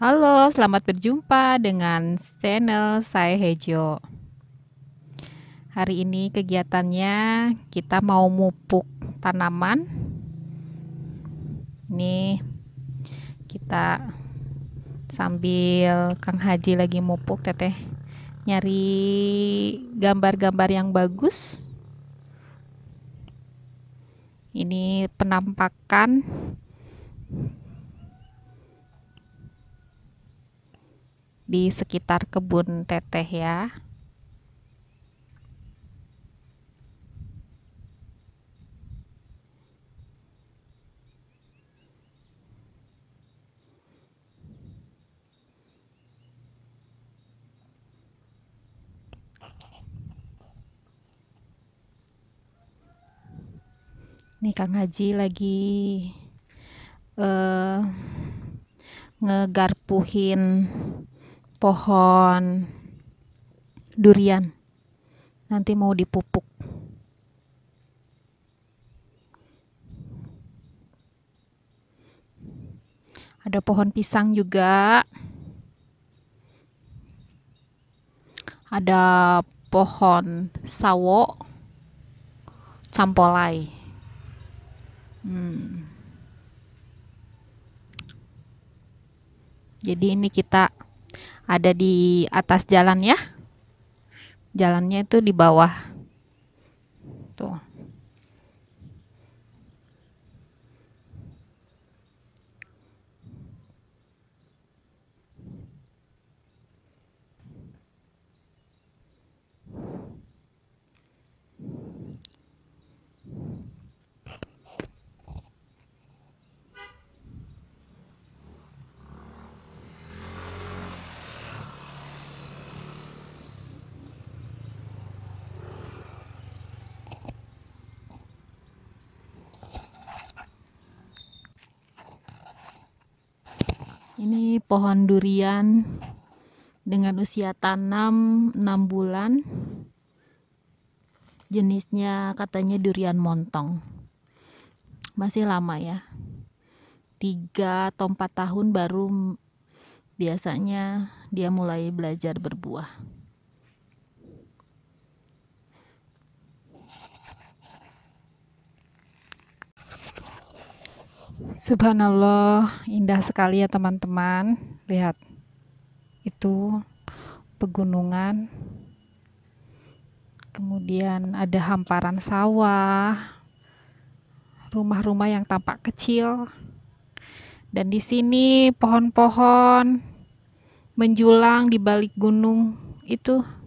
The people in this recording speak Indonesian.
Halo, selamat berjumpa dengan channel saya Hejo. Hari ini kegiatannya kita mau mupuk tanaman. Ini kita sambil Kang Haji lagi mupuk teteh nyari gambar-gambar yang bagus ini penampakan di sekitar kebun teteh ya nih Kang Haji lagi uh, ngegarpuhin pohon durian nanti mau dipupuk ada pohon pisang juga ada pohon sawo campolai Hmm. Jadi ini kita ada di atas jalan ya. Jalannya itu di bawah. Tuh. ini pohon durian dengan usia tanam 6 bulan jenisnya katanya durian montong masih lama ya 3 atau 4 tahun baru biasanya dia mulai belajar berbuah Subhanallah, indah sekali ya teman-teman. Lihat. Itu pegunungan. Kemudian ada hamparan sawah. Rumah-rumah yang tampak kecil. Dan di sini pohon-pohon menjulang di balik gunung itu